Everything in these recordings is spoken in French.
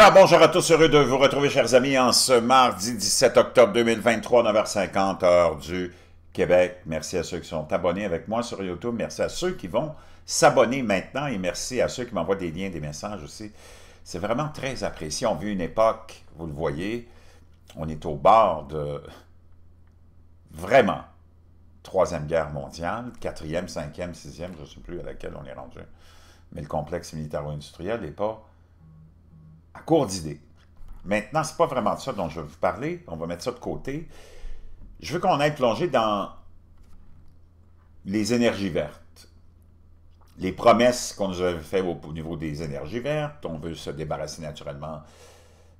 Alors, bonjour à tous, heureux de vous retrouver, chers amis, en ce mardi 17 octobre 2023, 9h50, heure du Québec. Merci à ceux qui sont abonnés avec moi sur YouTube. Merci à ceux qui vont s'abonner maintenant et merci à ceux qui m'envoient des liens, des messages aussi. C'est vraiment très apprécié. On vit une époque, vous le voyez, on est au bord de vraiment troisième guerre mondiale, quatrième, cinquième, sixième, je ne sais plus à laquelle on est rendu. Mais le complexe militaro-industriel n'est pas à court d'idées. Maintenant, c'est pas vraiment de ça dont je vais vous parler. On va mettre ça de côté. Je veux qu'on aille plonger dans les énergies vertes. Les promesses qu'on nous avait faites au, niveau des énergies vertes. On veut se débarrasser naturellement.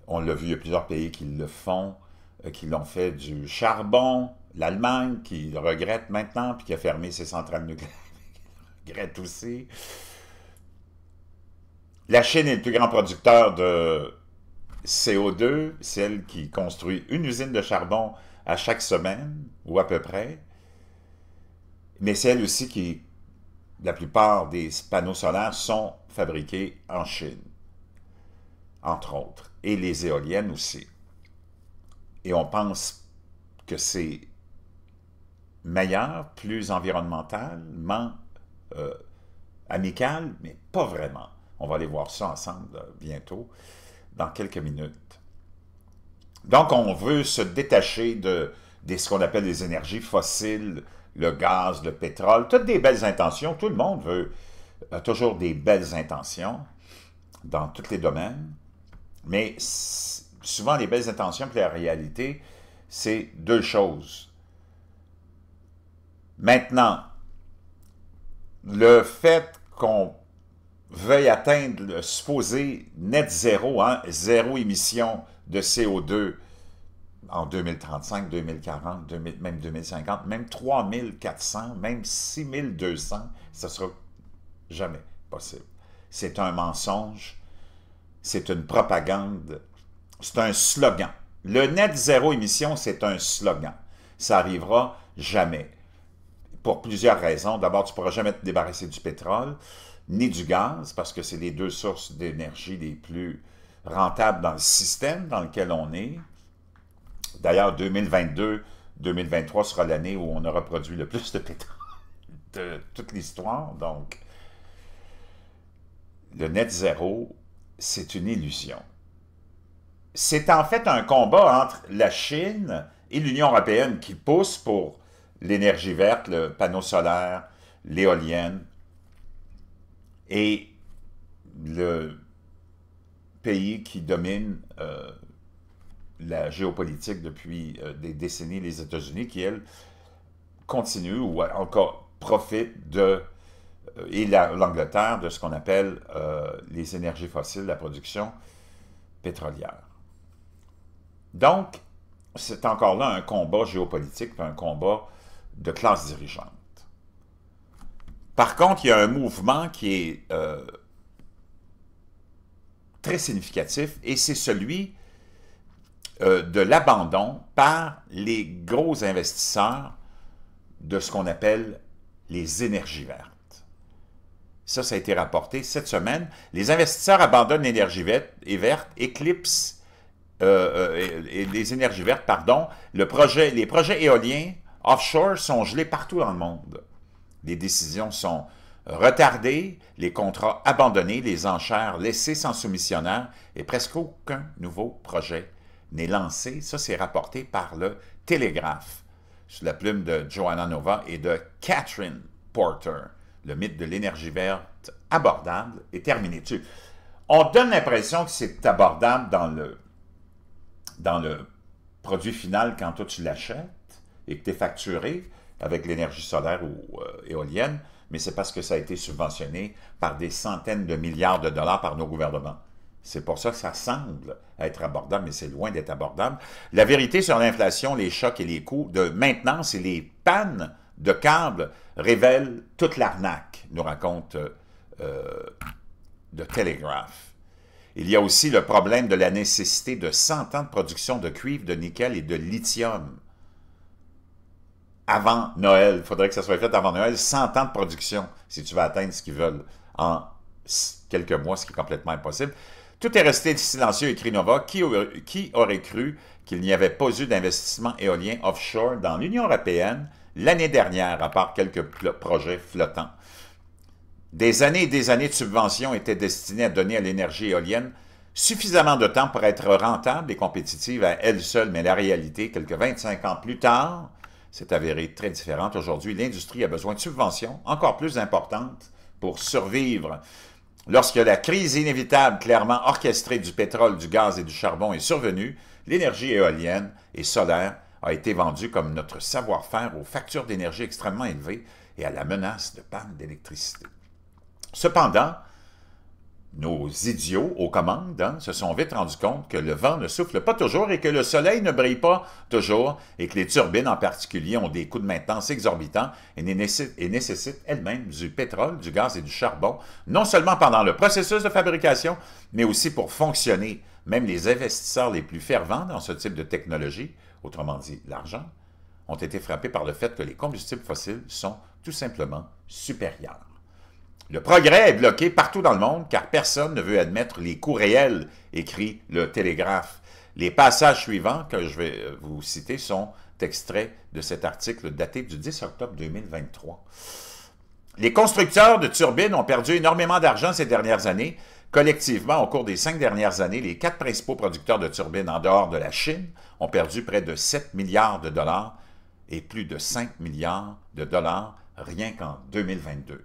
On l'a vu, il y a plusieurs pays qui le font, euh, qui l'ont fait du charbon. L'Allemagne qui le regrette maintenant, puis qui a fermé ses centrales nucléaires, qui regrette aussi. La Chine est le plus grand producteur de CO2, celle qui construit une usine de charbon à chaque semaine, ou à peu près, mais celle aussi qui, la plupart des panneaux solaires sont fabriqués en Chine, entre autres, et les éoliennes aussi. Et on pense que c'est meilleur, plus environnementalement euh, amical, mais pas vraiment. On va aller voir ça ensemble euh, bientôt, dans quelques minutes. Donc, on veut se détacher de, ce qu'on appelle les énergies fossiles, le gaz, le pétrole, toutes des belles intentions. Tout le monde veut, a toujours des belles intentions dans tous les domaines. Mais souvent, les belles intentions et la réalité, c'est deux choses. Maintenant, le fait qu'on veuille atteindre le supposé net zéro, hein, zéro émission de CO2 en 2035, 2040, même 2050, même 3400, même 6200, ce ne sera jamais possible. C'est un mensonge, c'est une propagande, c'est un slogan. Le net zéro émission, c'est un slogan. Ça arrivera jamais. Pour plusieurs raisons. D'abord, tu ne pourras jamais te débarrasser du pétrole ni du gaz, parce que c'est les deux sources d'énergie les plus rentables dans le système dans lequel on est. D'ailleurs, 2022, 2023 sera l'année où on aura produit le plus de pétrole de toute l'histoire. Donc, le net zéro, c'est une illusion. C'est en fait un combat entre la Chine et l'Union européenne qui pousse pour l'énergie verte, le panneau solaire, l'éolienne, et le pays qui domine euh, la géopolitique depuis euh, des décennies, les États-Unis, qui, elle, continue ou encore profite de, euh, et l'Angleterre, de ce qu'on appelle les énergies fossiles, la production pétrolière. Donc, c'est encore là un combat géopolitique, un combat de classe dirigeante. Par contre, il y a un mouvement qui est euh, très significatif et c'est celui euh, de l'abandon par les gros investisseurs de ce qu'on appelle les énergies vertes. Ça, ça a été rapporté cette semaine. Les investisseurs abandonnent l'énergie verte éclipsent euh, les énergies vertes, pardon. Le projet, les projets éoliens offshore sont gelés partout dans le monde. Les décisions sont retardées, les contrats abandonnés, les enchères laissées sans soumissionnaire et presque aucun nouveau projet n'est lancé. Ça, c'est rapporté par le Télégraphe, sous la plume de Joanna Nova et de Catherine Porter. Le mythe de l'énergie verte abordable est terminé. Tu, on donne l'impression que c'est abordable dans le, dans le produit final quand toi tu l'achètes et que tu es facturé, avec l'énergie solaire ou euh, éolienne, mais c'est parce que ça a été subventionné par des centaines de milliards de dollars par nos gouvernements. C'est pour ça que ça semble être abordable, mais c'est loin d'être abordable. La vérité sur l'inflation, les chocs et les coûts de maintenance et les pannes de câbles révèlent toute l'arnaque, nous raconte euh, The Telegraph. Il y a aussi le problème de la nécessité de 100 ans de production de cuivre, de nickel et de lithium avant Noël. Il faudrait que ça soit fait avant Noël. 100 ans de production si tu veux atteindre ce qu'ils veulent en quelques mois, ce qui est complètement impossible. Tout est resté silencieux, écrit Nova. Qui, qui aurait cru qu'il n'y avait pas eu d'investissement éolien offshore dans l'Union européenne l'année dernière, à part quelques projets flottants? Des années et des années de subventions étaient destinées à donner à l'énergie éolienne suffisamment de temps pour être rentable et compétitive à elle seule, mais la réalité, quelques 25 ans plus tard, s'est avérée très différente. Aujourd'hui, l'industrie a besoin de subventions encore plus importantes pour survivre. Lorsque la crise inévitable clairement orchestrée du pétrole, du gaz et du charbon est survenue, l'énergie éolienne et solaire a été vendue comme notre savoir-faire aux factures d'énergie extrêmement élevées et à la menace de panne d'électricité. Cependant, nos idiots aux commandes hein, se sont vite rendus compte que le vent ne souffle pas toujours et que le soleil ne brille pas toujours et que les turbines en particulier ont des coûts de maintenance exorbitants et nécessitent elles-mêmes du pétrole, du gaz et du charbon, non seulement pendant le processus de fabrication, mais aussi pour fonctionner. Même les investisseurs les plus fervents dans ce type de technologie, autrement dit l'argent, ont été frappés par le fait que les combustibles fossiles sont tout simplement supérieurs. Le progrès est bloqué partout dans le monde car personne ne veut admettre les coûts réels, écrit le Télégraphe. Les passages suivants que je vais euh, vous citer sont extraits de cet article daté du 10 octobre 2023. Les constructeurs de turbines ont perdu énormément d'argent ces dernières années. Collectivement, au cours des cinq dernières années, les quatre principaux producteurs de turbines en dehors de la Chine ont perdu près de 7 milliards de dollars et plus de 5 milliards de dollars rien qu'en 2022.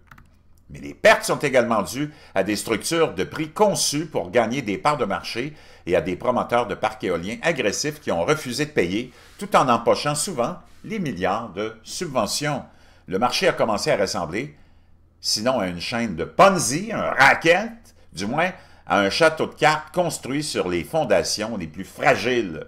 Mais les pertes sont également dues à des structures de prix conçues pour gagner des parts de marché et à des promoteurs de parcs éoliens agressifs qui ont refusé de payer, tout en empochant souvent les milliards de subventions. Le marché a commencé à ressembler, sinon à une chaîne de Ponzi, un racket, du moins à un château de cartes construit sur les fondations les plus fragiles.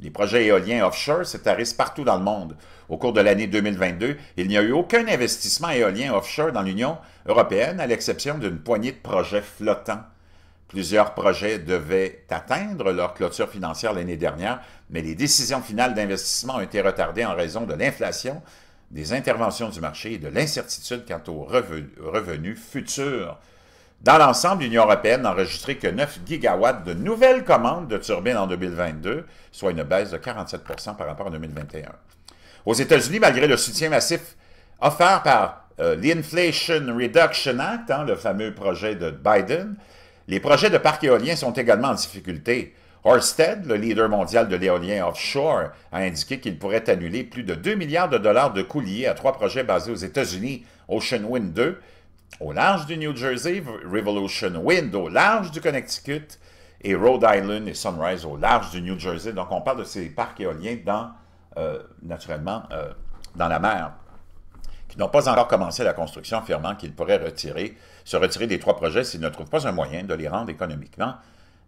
Les projets éoliens offshore s'étarissent partout dans le monde. Au cours de l'année 2022, il n'y a eu aucun investissement éolien offshore dans l'Union européenne, à l'exception d'une poignée de projets flottants. Plusieurs projets devaient atteindre leur clôture financière l'année dernière, mais les décisions finales d'investissement ont été retardées en raison de l'inflation, des interventions du marché et de l'incertitude quant aux revenus futurs dans l'ensemble, l'Union européenne n'a enregistré que 9 gigawatts de nouvelles commandes de turbines en 2022, soit une baisse de 47 par rapport à 2021. Aux États-Unis, malgré le soutien massif offert par euh, l'Inflation Reduction Act, hein, le fameux projet de Biden, les projets de parcs éoliens sont également en difficulté. Orsted, le leader mondial de l'éolien offshore, a indiqué qu'il pourrait annuler plus de 2 milliards de dollars de coûts liés à trois projets basés aux États-Unis, Ocean Wind 2, au large du New Jersey, Revolution Wind au large du Connecticut et Rhode Island et Sunrise au large du New Jersey. Donc, on parle de ces parcs éoliens dans, euh, naturellement, euh, dans la mer, qui n'ont pas encore commencé la construction, affirmant qu'ils pourraient retirer, se retirer des trois projets s'ils ne trouvent pas un moyen de les rendre économiquement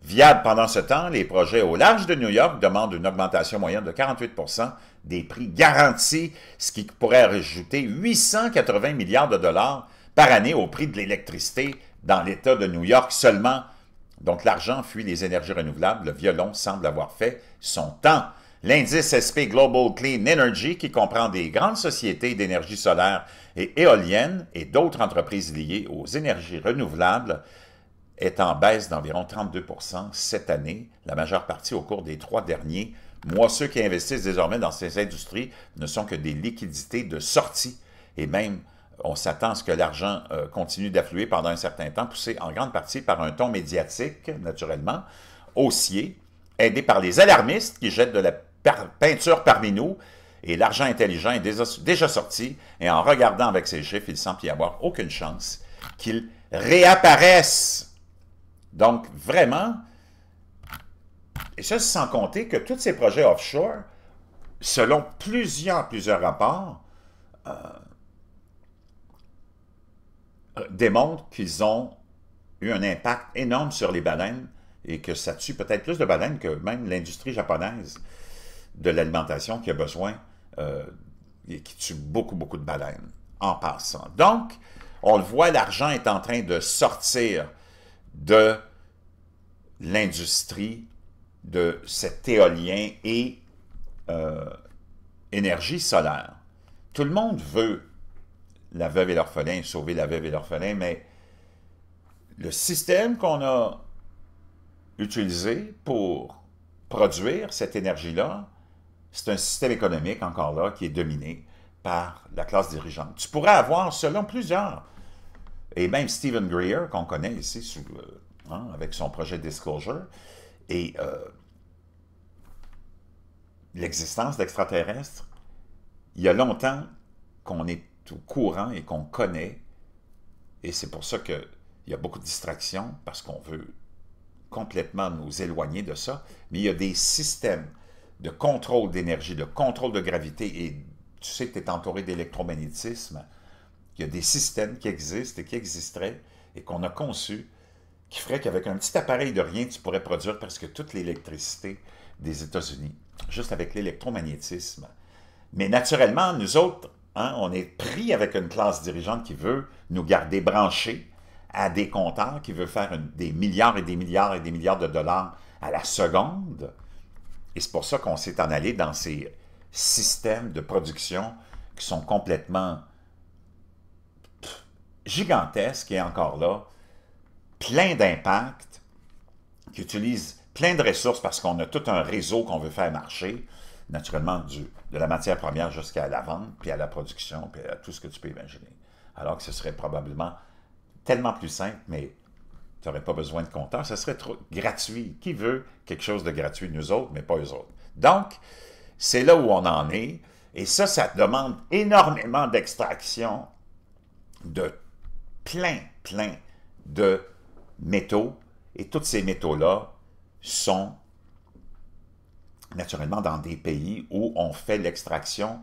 viables. Pendant ce temps, les projets au large de New York demandent une augmentation moyenne de 48 des prix garantis, ce qui pourrait rajouter 880 milliards de dollars par année au prix de l'électricité dans l'État de New York seulement. Donc l'argent fuit les énergies renouvelables, le violon semble avoir fait son temps. L'indice SP Global Clean Energy, qui comprend des grandes sociétés d'énergie solaire et éolienne et d'autres entreprises liées aux énergies renouvelables, est en baisse d'environ 32 cette année, la majeure partie au cours des trois derniers mois. Ceux qui investissent désormais dans ces industries ne sont que des liquidités de sortie et même on s'attend à ce que l'argent euh, continue d'affluer pendant un certain temps, poussé en grande partie par un ton médiatique, naturellement, haussier, aidé par les alarmistes qui jettent de la peinture parmi nous, et l'argent intelligent est déjà sorti, et en regardant avec ses chiffres, il semble y avoir aucune chance qu'il réapparaisse. Donc, vraiment, et ça, sans compter que tous ces projets offshore, selon plusieurs, plusieurs rapports, euh, démontre qu'ils ont eu un impact énorme sur les baleines et que ça tue peut-être plus de baleines que même l'industrie japonaise de l'alimentation qui a besoin euh, et qui tue beaucoup, beaucoup de baleines en passant. Donc, on le voit, l'argent est en train de sortir de l'industrie de cet éolien et euh, énergie solaire. Tout le monde veut la veuve et l'orphelin, sauver la veuve et l'orphelin, mais le système qu'on a utilisé pour produire cette énergie-là, c'est un système économique, encore là, qui est dominé par la classe dirigeante. Tu pourrais avoir, selon plusieurs, et même Stephen Greer, qu'on connaît ici euh, hein, avec son projet Disclosure, et euh, l'existence d'extraterrestres, il y a longtemps qu'on est courant et qu'on connaît. Et c'est pour ça qu'il y a beaucoup de distractions, parce qu'on veut complètement nous éloigner de ça. Mais il y a des systèmes de contrôle d'énergie, de contrôle de gravité, et tu sais que tu es entouré d'électromagnétisme. Il y a des systèmes qui existent et qui existeraient et qu'on a conçus qui ferait qu'avec un petit appareil de rien, tu pourrais produire presque toute l'électricité des États-Unis, juste avec l'électromagnétisme. Mais naturellement, nous autres, Hein, on est pris avec une classe dirigeante qui veut nous garder branchés à des compteurs, qui veut faire des milliards et des milliards et des milliards de dollars à la seconde. Et c'est pour ça qu'on s'est en allé dans ces systèmes de production qui sont complètement gigantesques et encore là, plein d'impact, qui utilisent plein de ressources parce qu'on a tout un réseau qu'on veut faire marcher, naturellement du, de la matière première jusqu'à la vente, puis à la production, puis à tout ce que tu peux imaginer. Alors que ce serait probablement tellement plus simple, mais tu n'aurais pas besoin de compteur, ce serait trop gratuit. Qui veut quelque chose de gratuit, nous autres, mais pas eux autres. Donc, c'est là où on en est, et ça, ça demande énormément d'extraction de plein, plein de métaux, et tous ces métaux-là sont naturellement dans des pays où on fait l'extraction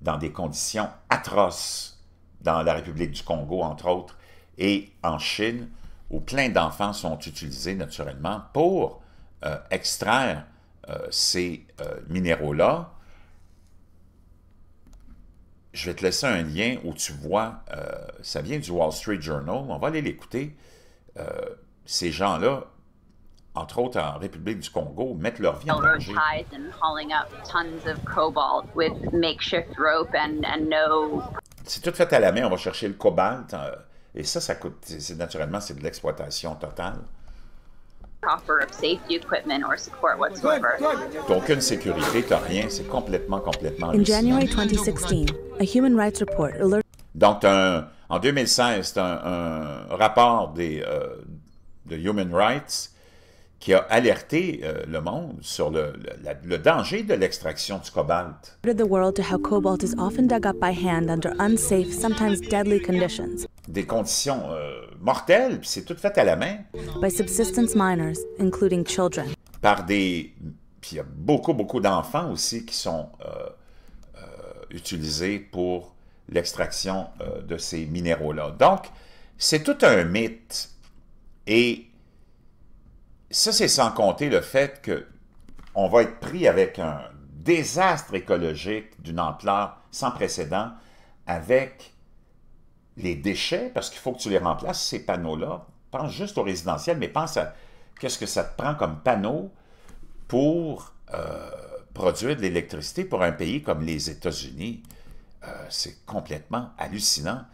dans des conditions atroces, dans la République du Congo, entre autres, et en Chine, où plein d'enfants sont utilisés naturellement pour euh, extraire euh, ces euh, minéraux-là. Je vais te laisser un lien où tu vois, ça vient du Wall Street Journal, on va aller l'écouter. ces gens-là entre autres en République du Congo, mettent leur vie en danger. C'est tout fait à la main, on va chercher le cobalt, euh, et ça, ça coûte, naturellement, c'est de l'exploitation totale. Donc aucune sécurité, t'as rien, c'est complètement, complètement... In 2016, Donc, un, en 2016, un, un rapport des, euh, de Human Rights qui a alerté euh, le monde sur le, danger de l'extraction du cobalt. The world to how cobalt is often dug up by hand under unsafe, sometimes deadly conditions. Des conditions euh, mortelles, puis c'est tout fait à la main. By subsistence miners, including children. Par des puis il y a beaucoup beaucoup d'enfants aussi qui sont euh, utilisés pour l'extraction de ces minéraux là. Donc, c'est tout un mythe et ça, c'est sans compter le fait que on va être pris avec un désastre écologique d'une ampleur sans précédent avec les déchets, parce qu'il faut que tu les remplaces, ces panneaux-là. Pense juste au résidentiel, mais pense à qu'est-ce que ça te prend comme panneau pour euh, produire de l'électricité pour un pays comme les États-Unis. Euh, c'est complètement hallucinant.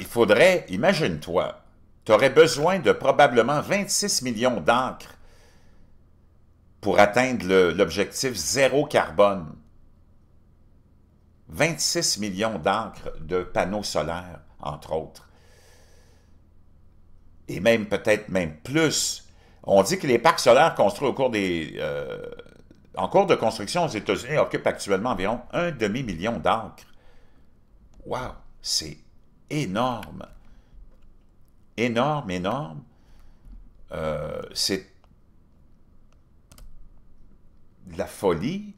Il faudrait, imagine-toi, tu aurais besoin de probablement 26 millions d'encres pour atteindre l'objectif zéro carbone. 26 millions d'encres de panneaux solaires, entre autres. Et même peut-être même plus. On dit que les parcs solaires construits au cours des, euh, en cours de construction aux États-Unis occupent actuellement environ un demi-million d'encres. Wow, c'est énorme énorme, énorme, euh, c'est de la folie.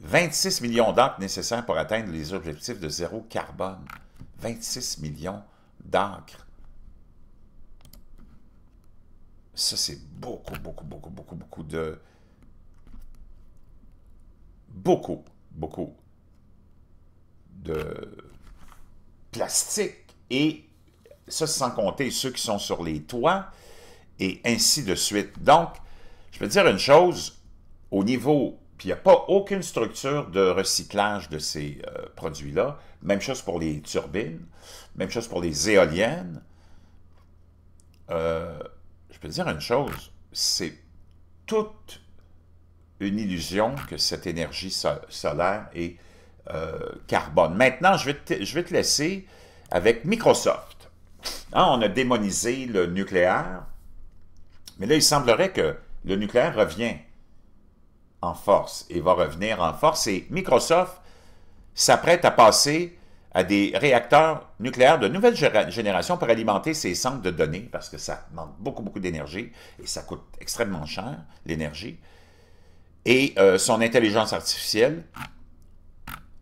26 millions d'acres nécessaires pour atteindre les objectifs de zéro carbone. 26 millions d'acres. Ça, c'est beaucoup, beaucoup, beaucoup, beaucoup, beaucoup de... Beaucoup, beaucoup de plastique et ça, sans compter ceux qui sont sur les toits, et ainsi de suite. Donc, je peux dire une chose, au niveau, puis il n'y a pas aucune structure de recyclage de ces euh, produits-là. Même chose pour les turbines, même chose pour les éoliennes. Euh, je peux dire une chose, c'est toute une illusion que cette énergie solaire est euh, carbone. Maintenant, je vais te laisser avec Microsoft. Hein, on a démonisé le nucléaire, mais là, il semblerait que le nucléaire revient en force et va revenir en force. Et Microsoft s'apprête à passer à des réacteurs nucléaires de nouvelle génération pour alimenter ses centres de données, parce que ça demande beaucoup, beaucoup d'énergie et ça coûte extrêmement cher, l'énergie. Et euh, son intelligence artificielle,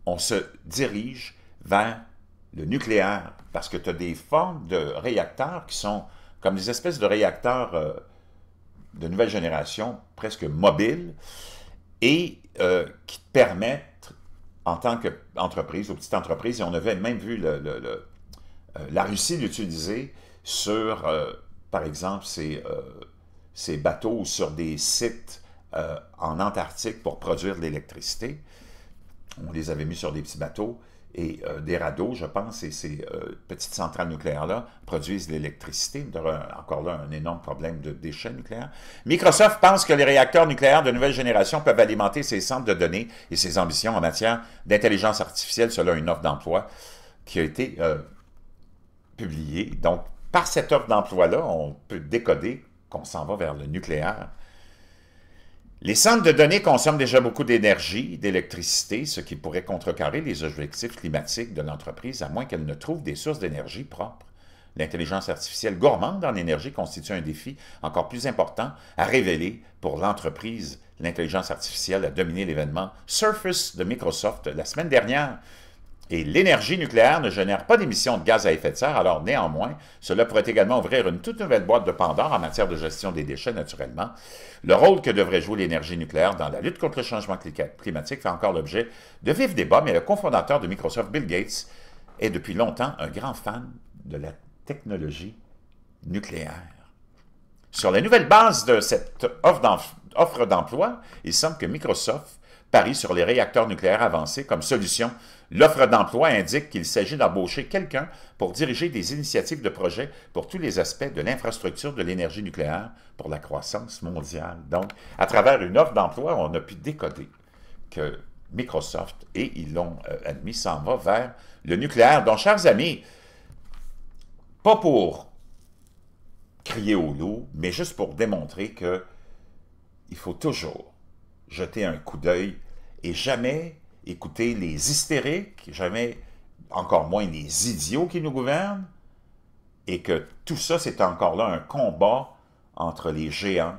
on se dirige vers le nucléaire, parce que tu as des formes de réacteurs qui sont comme des espèces de réacteurs euh, de nouvelle génération, presque mobiles, et euh, qui te permettent, en tant qu'entreprise ou petite entreprise, et on avait même vu euh, la Russie l'utiliser sur, par exemple, ces ses, bateaux sur des sites en Antarctique pour produire de l'électricité. On les avait mis sur des petits bateaux. Et euh, des radeaux, je pense, et ces euh, petites centrales nucléaires-là produisent de l'électricité. Encore là, un énorme problème de déchets nucléaires. Microsoft pense que les réacteurs nucléaires de nouvelle génération peuvent alimenter ses centres de données et ses ambitions en matière d'intelligence artificielle selon une offre d'emploi qui a été euh, publiée. Donc, par cette offre d'emploi-là, on peut décoder qu'on s'en va vers le nucléaire. Les centres de données consomment déjà beaucoup d'énergie, d'électricité, ce qui pourrait contrecarrer les objectifs climatiques de l'entreprise à moins qu'elle ne trouve des sources d'énergie propres. L'intelligence artificielle gourmande en énergie constitue un défi encore plus important à révéler pour l'entreprise. L'intelligence artificielle a dominé l'événement Surface de Microsoft la semaine dernière. Et l'énergie nucléaire ne génère pas d'émissions de gaz à effet de serre, alors néanmoins, cela pourrait également ouvrir une toute nouvelle boîte de Pandore en matière de gestion des déchets, naturellement. Le rôle que devrait jouer l'énergie nucléaire dans la lutte contre le changement climatique fait encore l'objet de vifs débats, mais le cofondateur de Microsoft, Bill Gates, est depuis longtemps un grand fan de la technologie nucléaire. Sur la nouvelle base de cette offre d'emploi, il semble que Microsoft Paris sur les réacteurs nucléaires avancés comme solution. L'offre d'emploi indique qu'il s'agit d'embaucher quelqu'un pour diriger des initiatives de projet pour tous les aspects de l'infrastructure de l'énergie nucléaire pour la croissance mondiale. Donc, à travers une offre d'emploi, on a pu décoder que Microsoft, et ils l'ont euh, admis, s'en va vers le nucléaire. Donc, chers amis, pas pour crier au loup, mais juste pour démontrer que il faut toujours jeter un coup d'œil et jamais écouter les hystériques, jamais encore moins les idiots qui nous gouvernent, et que tout ça, c'est encore là un combat entre les géants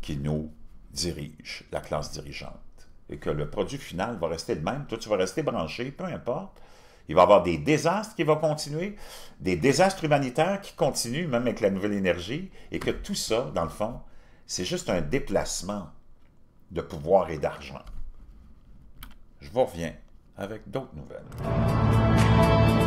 qui nous dirigent, la classe dirigeante, et que le produit final va rester le même. Toi, tu vas rester branché, peu importe. Il va y avoir des désastres qui vont continuer, des désastres humanitaires qui continuent, même avec la nouvelle énergie, et que tout ça, dans le fond, c'est juste un déplacement de pouvoir et d'argent. Je vous reviens avec d'autres nouvelles.